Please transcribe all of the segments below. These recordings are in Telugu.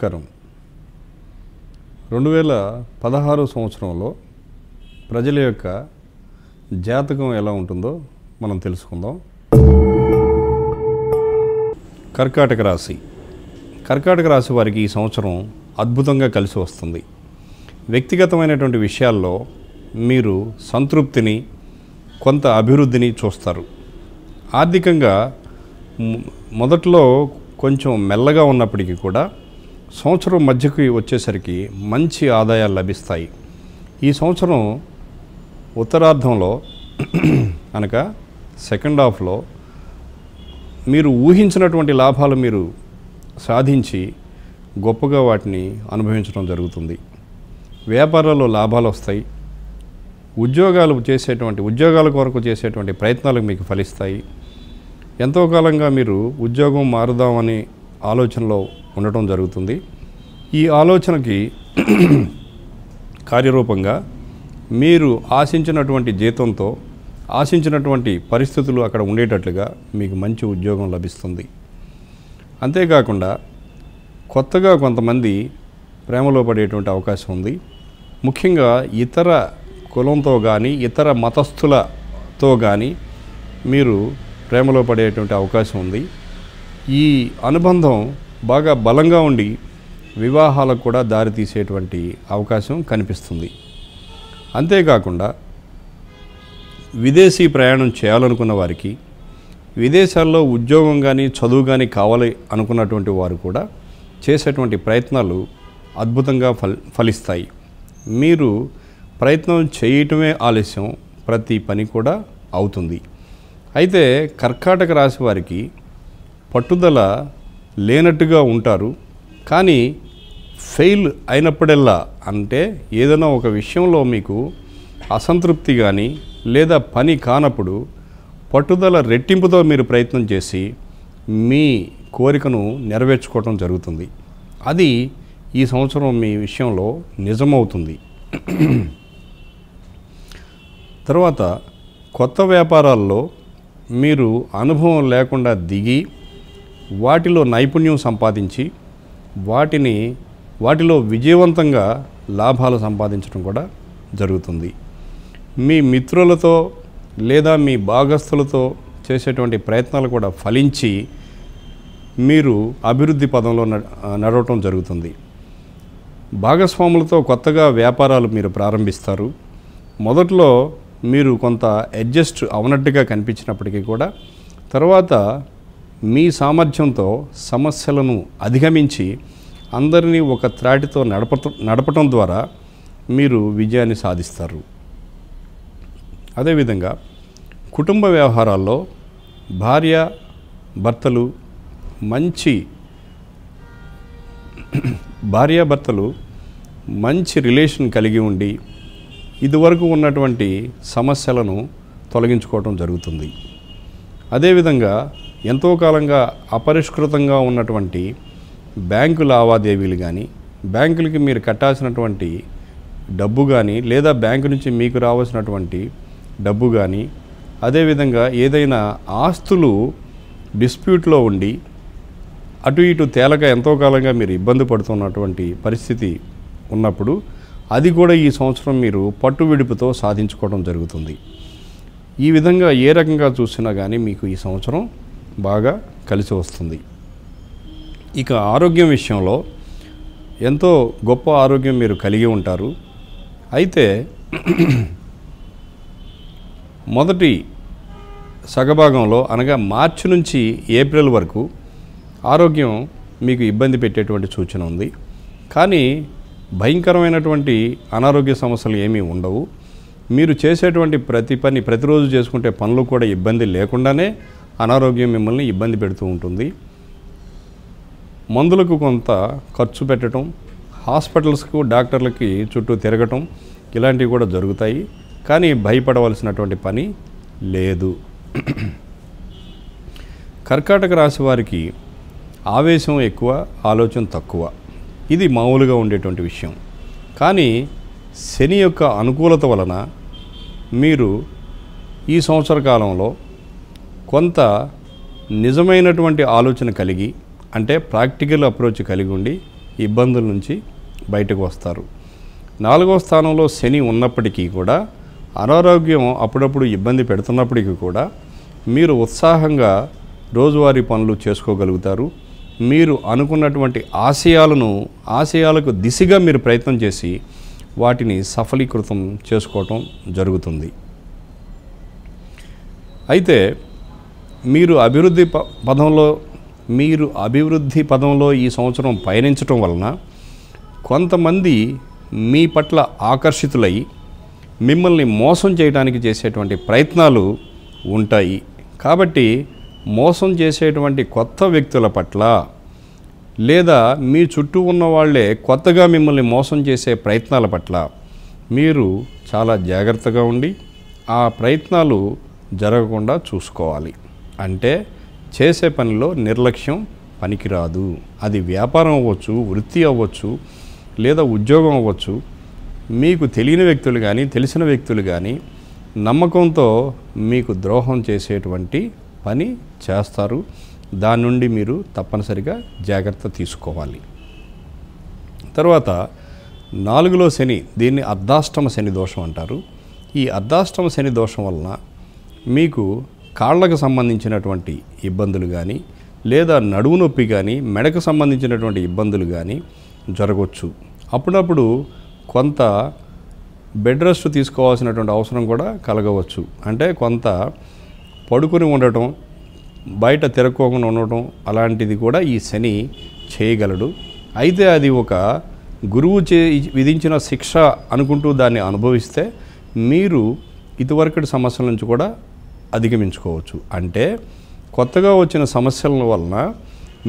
నమస్కారం రెండు వేల పదహారు సంవత్సరంలో ప్రజల యొక్క జాతకం ఎలా ఉంటుందో మనం తెలుసుకుందాం కర్కాటక రాశి కర్కాటక రాశి వారికి ఈ సంవత్సరం అద్భుతంగా కలిసి వస్తుంది వ్యక్తిగతమైనటువంటి విషయాల్లో మీరు సంతృప్తిని కొంత అభివృద్ధిని చూస్తారు ఆర్థికంగా మొదట్లో కొంచెం మెల్లగా ఉన్నప్పటికీ కూడా సంవత్సరం మధ్యకి వచ్చేసరికి మంచి ఆదాయాలు లభిస్తాయి ఈ సంవత్సరం ఉత్తరార్ధంలో కనుక సెకండ్ హాఫ్లో మీరు ఊహించినటువంటి లాభాలు మీరు సాధించి గొప్పగా వాటిని అనుభవించడం జరుగుతుంది వ్యాపారాల్లో లాభాలు వస్తాయి ఉద్యోగాలు చేసేటువంటి ఉద్యోగాల కొరకు చేసేటువంటి ప్రయత్నాలు మీకు ఫలిస్తాయి ఎంతో కాలంగా మీరు ఉద్యోగం మారుదామని ఆలోచనలో ఉండటం జరుగుతుంది ఈ ఆలోచనకి కార్యరూపంగా మీరు ఆశించినటువంటి జీతంతో ఆశించినటువంటి పరిస్థితులు అక్కడ ఉండేటట్లుగా మీకు మంచి ఉద్యోగం లభిస్తుంది అంతేకాకుండా కొత్తగా కొంతమంది ప్రేమలో పడేటువంటి అవకాశం ఉంది ముఖ్యంగా ఇతర కులంతో కానీ ఇతర మతస్థులతో కానీ మీరు ప్రేమలో పడేటువంటి అవకాశం ఉంది ఈ అనుబంధం బాగా బలంగా ఉండి వివాహాలకు కూడా దారితీసేటువంటి అవకాశం కనిపిస్తుంది అంతేకాకుండా విదేశీ ప్రయాణం చేయాలనుకున్న వారికి విదేశాల్లో ఉద్యోగం కానీ చదువు కానీ కావాలి అనుకున్నటువంటి వారు కూడా చేసేటువంటి ప్రయత్నాలు అద్భుతంగా ఫల్ ఫలిస్తాయి మీరు ప్రయత్నం చేయటమే ఆలస్యం ప్రతి పని కూడా అవుతుంది అయితే కర్కాటక రాశి వారికి పట్టుదల లేనట్టుగా ఉంటారు కానీ ఫెయిల్ అయినప్పుడల్లా అంటే ఏదైనా ఒక విషయంలో మీకు అసంతృప్తి కానీ లేదా పని కానప్పుడు పట్టుదల రెట్టింపుతో మీరు ప్రయత్నం చేసి మీ కోరికను నెరవేర్చుకోవటం జరుగుతుంది అది ఈ సంవత్సరం మీ విషయంలో నిజమవుతుంది తర్వాత కొత్త వ్యాపారాల్లో మీరు అనుభవం లేకుండా దిగి వాటిలో నైపుణ్యం సంపాదించి వాటిని వాటిలో విజయవంతంగా లాభాలు సంపాదించడం కూడా జరుగుతుంది మీ మిత్రులతో లేదా మీ భాగస్థులతో చేసేటువంటి ప్రయత్నాలు కూడా ఫలించి మీరు అభివృద్ధి పదంలో నడవటం జరుగుతుంది భాగస్వాములతో కొత్తగా వ్యాపారాలు మీరు ప్రారంభిస్తారు మొదట్లో మీరు కొంత అడ్జస్ట్ అవనట్టుగా కనిపించినప్పటికీ కూడా తర్వాత మీ సామర్థ్యంతో సమస్యలను అధిగమించి అందరినీ ఒక త్రాటితో నడపట నడపటం ద్వారా మీరు విజయాన్ని సాధిస్తారు అదేవిధంగా కుటుంబ వ్యవహారాల్లో భార్య భర్తలు మంచి భార్యాభర్తలు మంచి రిలేషన్ కలిగి ఉండి ఇదివరకు ఉన్నటువంటి సమస్యలను తొలగించుకోవటం జరుగుతుంది అదేవిధంగా ఎంతో కాలంగా అపరిష్కృతంగా ఉన్నటువంటి బ్యాంకు లావాదేవీలు కానీ బ్యాంకులకి మీరు కట్టాల్సినటువంటి డబ్బు కానీ లేదా బ్యాంకు నుంచి మీకు రావాల్సినటువంటి డబ్బు కానీ అదేవిధంగా ఏదైనా ఆస్తులు డిస్ప్యూట్లో ఉండి అటు ఇటు తేలక ఎంతో కాలంగా మీరు ఇబ్బంది పడుతున్నటువంటి పరిస్థితి ఉన్నప్పుడు అది కూడా ఈ సంవత్సరం మీరు పట్టు విడుపుతో సాధించుకోవడం జరుగుతుంది ఈ విధంగా ఏ రకంగా చూసినా కానీ మీకు ఈ సంవత్సరం బాగా కలిసి వస్తుంది ఇక ఆరోగ్యం విషయంలో ఎంతో గొప్ప ఆరోగ్యం మీరు కలిగి ఉంటారు అయితే మొదటి సగభాగంలో అనగా మార్చి నుంచి ఏప్రిల్ వరకు ఆరోగ్యం మీకు ఇబ్బంది పెట్టేటువంటి సూచన ఉంది కానీ భయంకరమైనటువంటి అనారోగ్య సమస్యలు ఏమీ ఉండవు మీరు చేసేటువంటి ప్రతి పని ప్రతిరోజు చేసుకుంటే పనులు కూడా ఇబ్బంది లేకుండానే అనారోగ్యం మిమ్మల్ని ఇబ్బంది పెడుతూ ఉంటుంది మందులకు కొంత ఖర్చు పెట్టడం హాస్పిటల్స్కు డాక్టర్లకి చుట్టూ తిరగటం ఇలాంటివి కూడా జరుగుతాయి కానీ భయపడవలసినటువంటి పని లేదు కర్కాటక రాశి వారికి ఆవేశం ఎక్కువ ఆలోచన తక్కువ ఇది మామూలుగా ఉండేటువంటి విషయం కానీ శని యొక్క అనుకూలత వలన మీరు ఈ సంవత్సర కాలంలో కొంత నిజమైనటువంటి ఆలోచన కలిగి అంటే ప్రాక్టికల్ అప్రోచ్ కలిగి ఉండి ఇబ్బందుల నుంచి బయటకు వస్తారు నాలుగవ స్థానంలో శని ఉన్నప్పటికీ కూడా అనారోగ్యం అప్పుడప్పుడు ఇబ్బంది పెడుతున్నప్పటికీ కూడా మీరు ఉత్సాహంగా రోజువారీ పనులు చేసుకోగలుగుతారు మీరు అనుకున్నటువంటి ఆశయాలను ఆశయాలకు దిశగా మీరు ప్రయత్నం చేసి వాటిని సఫలీకృతం చేసుకోవటం జరుగుతుంది అయితే మీరు అభివృద్ధి పదంలో మీరు అభివృద్ధి పదంలో ఈ సంవత్సరం పయనించటం వలన కొంతమంది మీ పట్ల ఆకర్షితులై మిమ్మల్ని మోసం చేయడానికి చేసేటువంటి ప్రయత్నాలు ఉంటాయి కాబట్టి మోసం చేసేటువంటి కొత్త వ్యక్తుల పట్ల లేదా మీ చుట్టూ ఉన్న వాళ్ళే కొత్తగా మిమ్మల్ని మోసం చేసే ప్రయత్నాల పట్ల మీరు చాలా జాగ్రత్తగా ఉండి ఆ ప్రయత్నాలు జరగకుండా చూసుకోవాలి అంటే చేసే పనిలో నిర్లక్ష్యం పనికిరాదు అది వ్యాపారం అవ్వచ్చు వృత్తి అవ్వచ్చు లేదా ఉద్యోగం అవ్వచ్చు మీకు తెలియని వ్యక్తులు కానీ తెలిసిన వ్యక్తులు కానీ నమ్మకంతో మీకు ద్రోహం చేసేటువంటి పని చేస్తారు దాని నుండి మీరు తప్పనిసరిగా జాగ్రత్త తీసుకోవాలి తర్వాత నాలుగులో శని దీన్ని అర్ధాష్టమ శని దోషం అంటారు ఈ అర్ధాష్టమ శని దోషం వలన మీకు కాళ్ళకు సంబంధించినటువంటి ఇబ్బందులు కానీ లేదా నడువు నొప్పి కానీ మెడకు సంబంధించినటువంటి ఇబ్బందులు కానీ జరగవచ్చు అప్పుడప్పుడు కొంత బెడ్ రెస్ట్ తీసుకోవాల్సినటువంటి అవసరం కూడా కలగవచ్చు అంటే కొంత పడుకుని ఉండటం బయట తిరక్కోకుండా ఉండటం అలాంటిది కూడా ఈ శని చేయగలడు అయితే అది ఒక గురువు చే విధించిన శిక్ష అనుకుంటూ దాన్ని అనుభవిస్తే మీరు ఇదివరకటి సమస్యల నుంచి కూడా అధిగమించుకోవచ్చు అంటే కొత్తగా వచ్చిన సమస్యల వలన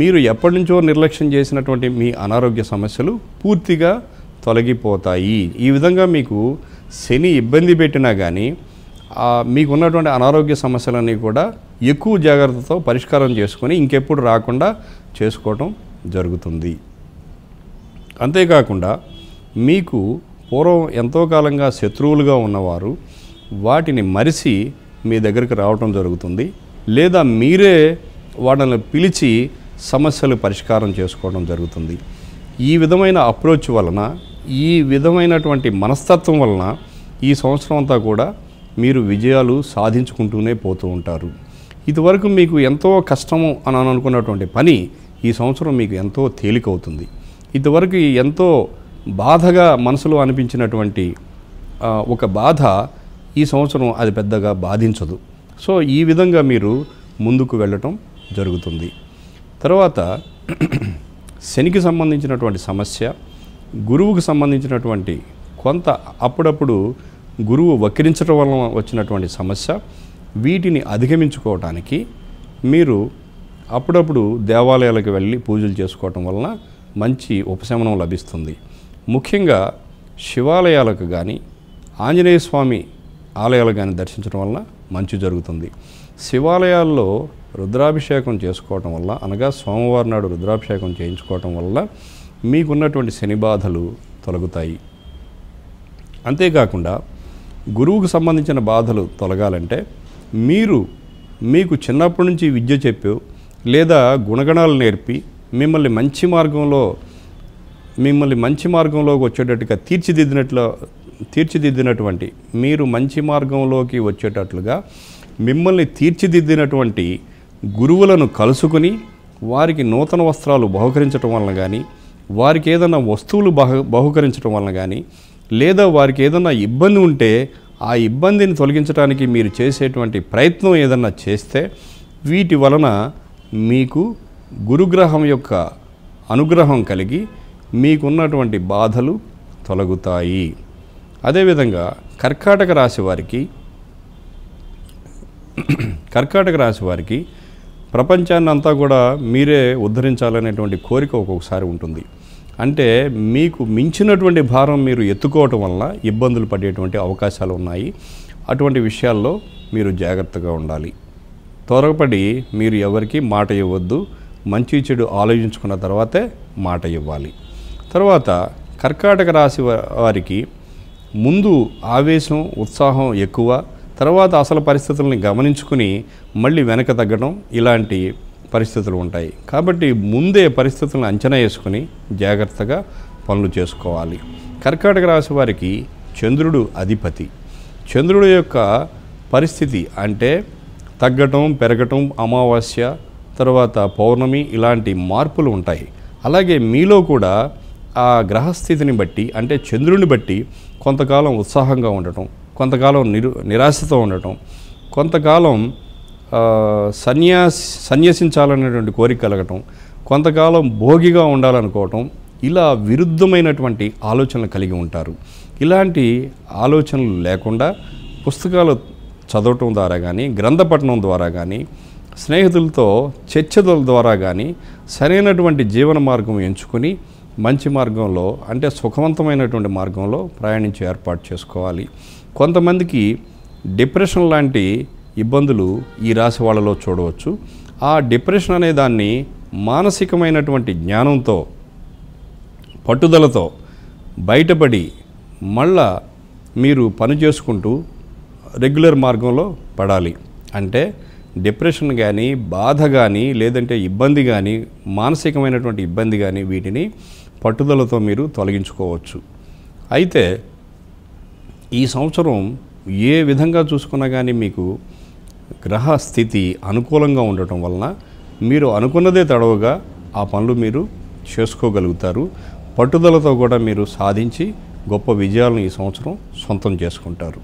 మీరు ఎప్పటి నుంచో నిర్లక్ష్యం చేసినటువంటి మీ అనారోగ్య సమస్యలు పూర్తిగా తొలగిపోతాయి ఈ విధంగా మీకు శని ఇబ్బంది పెట్టినా కానీ మీకున్నటువంటి అనారోగ్య సమస్యలన్నీ కూడా ఎక్కువ జాగ్రత్తతో పరిష్కారం చేసుకొని ఇంకెప్పుడు రాకుండా చేసుకోవటం జరుగుతుంది అంతేకాకుండా మీకు పూర్వం ఎంతో కాలంగా శత్రువులుగా ఉన్నవారు వాటిని మరిసి మీ దగ్గరికి రావటం జరుగుతుంది లేదా మీరే వాళ్ళని పిలిచి సమస్యలు పరిష్కారం చేసుకోవడం జరుగుతుంది ఈ విధమైన అప్రోచ్ వలన ఈ విధమైనటువంటి మనస్తత్వం వలన ఈ సంవత్సరం అంతా కూడా మీరు విజయాలు సాధించుకుంటూనే పోతూ ఉంటారు ఇదివరకు మీకు ఎంతో కష్టము అని అనుకున్నటువంటి పని ఈ సంవత్సరం మీకు ఎంతో తేలికవుతుంది ఇదివరకు ఎంతో బాధగా మనసులో అనిపించినటువంటి ఒక బాధ ఈ సంవత్సరం అది పెద్దగా బాధించదు సో ఈ విధంగా మీరు ముందుకు వెళ్ళటం జరుగుతుంది తర్వాత శనికి సంబంధించినటువంటి సమస్య గురువుకు సంబంధించినటువంటి కొంత అప్పుడప్పుడు గురువు వక్రించడం వల్ల వచ్చినటువంటి సమస్య వీటిని అధిగమించుకోవటానికి మీరు అప్పుడప్పుడు దేవాలయాలకు వెళ్ళి పూజలు చేసుకోవటం వలన మంచి ఉపశమనం లభిస్తుంది ముఖ్యంగా శివాలయాలకు కానీ ఆంజనేయ స్వామి ఆలయాలు కానీ దర్శించడం వల్ల మంచి జరుగుతుంది శివాలయాల్లో రుద్రాభిషేకం చేసుకోవటం వల్ల అనగా సోమవారం నాడు రుద్రాభిషేకం చేయించుకోవటం వల్ల మీకున్నటువంటి శని బాధలు తొలగుతాయి అంతేకాకుండా గురువుకు సంబంధించిన బాధలు తొలగాలంటే మీరు మీకు చిన్నప్పటి నుంచి విద్య చెప్పి లేదా గుణగణాలు నేర్పి మిమ్మల్ని మంచి మార్గంలో మిమ్మల్ని మంచి మార్గంలోకి వచ్చేటట్టుగా తీర్చిదిద్దినట్లు తీర్చిదిద్దినటువంటి మీరు మంచి మార్గంలోకి వచ్చేటట్లుగా మిమ్మల్ని తీర్చిదిద్దినటువంటి గురువులను కలుసుకుని వారికి నూతన వస్త్రాలు బహుకరించడం వలన కానీ వారికి ఏదైనా వస్తువులు బహు బహుకరించడం వలన కానీ లేదా వారికి ఏదైనా ఇబ్బంది ఉంటే ఆ ఇబ్బందిని తొలగించడానికి మీరు చేసేటువంటి ప్రయత్నం ఏదన్నా చేస్తే వీటి వలన మీకు గురుగ్రహం యొక్క అనుగ్రహం కలిగి మీకున్నటువంటి బాధలు తొలగుతాయి అదేవిధంగా కర్కాటక రాశి వారికి కర్కాటక రాశి వారికి ప్రపంచాన్ని అంతా కూడా మీరే ఉద్ధరించాలనేటువంటి కోరిక ఒక్కొక్కసారి ఉంటుంది అంటే మీకు మించినటువంటి భారం మీరు ఎత్తుకోవటం వల్ల ఇబ్బందులు పడేటువంటి అవకాశాలు ఉన్నాయి అటువంటి విషయాల్లో మీరు జాగ్రత్తగా ఉండాలి త్వరపడి మీరు ఎవరికి మాట ఇవ్వద్దు మంచి చెడు ఆలోచించుకున్న తర్వాతే మాట ఇవ్వాలి తర్వాత కర్కాటక రాశి వారికి ముందు ఆవేశం ఉత్సాహం ఎక్కువ తర్వాత అసలు పరిస్థితుల్ని గమనించుకుని మళ్ళీ వెనక తగ్గడం ఇలాంటి పరిస్థితులు ఉంటాయి కాబట్టి ముందే పరిస్థితులను అంచనా వేసుకుని జాగ్రత్తగా పనులు చేసుకోవాలి కర్కాటక రాశి వారికి చంద్రుడు అధిపతి చంద్రుడు యొక్క పరిస్థితి అంటే తగ్గటం పెరగటం అమావాస్య తర్వాత పౌర్ణమి ఇలాంటి మార్పులు ఉంటాయి అలాగే మీలో కూడా ఆ గ్రహస్థితిని బట్టి అంటే చంద్రుని బట్టి కొంతకాలం ఉత్సాహంగా ఉండటం కొంతకాలం నిరు నిరాశతో ఉండటం కొంతకాలం సన్యాసి సన్యసించాలనేటువంటి కోరిక కలగటం కొంతకాలం భోగిగా ఉండాలనుకోవటం ఇలా విరుద్ధమైనటువంటి ఆలోచనలు కలిగి ఉంటారు ఇలాంటి ఆలోచనలు లేకుండా పుస్తకాలు చదవటం ద్వారా కానీ గ్రంథపఠనం ద్వారా కానీ స్నేహితులతో చర్చల ద్వారా కానీ సరైనటువంటి జీవన మార్గం ఎంచుకొని మంచి మార్గంలో అంటే సుఖవంతమైనటువంటి మార్గంలో ప్రయాణించి ఏర్పాటు చేసుకోవాలి కొంతమందికి డిప్రెషన్ లాంటి ఇబ్బందులు ఈ రాశి వాళ్ళలో చూడవచ్చు ఆ డిప్రెషన్ అనే దాన్ని మానసికమైనటువంటి జ్ఞానంతో పట్టుదలతో బయటపడి మళ్ళా మీరు పని చేసుకుంటూ రెగ్యులర్ మార్గంలో పడాలి అంటే డిప్రెషన్ కానీ బాధ కానీ లేదంటే ఇబ్బంది కానీ మానసికమైనటువంటి ఇబ్బంది కానీ వీటిని పట్టుదలతో మీరు తొలగించుకోవచ్చు అయితే ఈ సంవత్సరం ఏ విధంగా చూసుకున్నా కానీ మీకు గ్రహ స్థితి అనుకూలంగా ఉండటం వలన మీరు అనుకున్నదే తడవుగా ఆ పనులు మీరు చేసుకోగలుగుతారు పట్టుదలతో కూడా మీరు సాధించి గొప్ప విజయాలను ఈ సంవత్సరం సొంతం చేసుకుంటారు